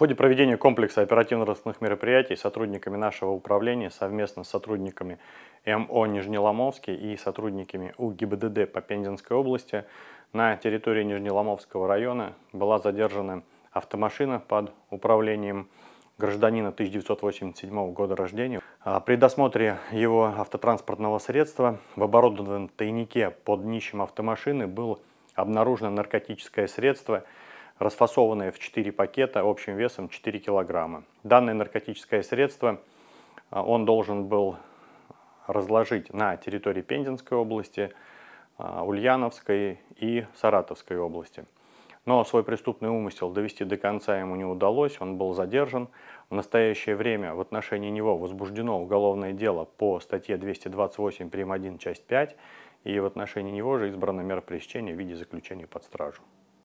В ходе проведения комплекса оперативно-розыскных мероприятий сотрудниками нашего управления совместно с сотрудниками МО Нижнеломовский и сотрудниками УГИБДД по Пензенской области на территории Нижнеломовского района была задержана автомашина под управлением гражданина 1987 года рождения. А при досмотре его автотранспортного средства в оборудованном тайнике под днищем автомашины было обнаружено наркотическое средство – расфасованные в 4 пакета общим весом 4 килограмма. Данное наркотическое средство а, он должен был разложить на территории Пензенской области, а, Ульяновской и Саратовской области. Но свой преступный умысел довести до конца ему не удалось, он был задержан. В настоящее время в отношении него возбуждено уголовное дело по статье 228 прим. 1 часть 5, и в отношении него же избрано мера пресечения в виде заключения под стражу.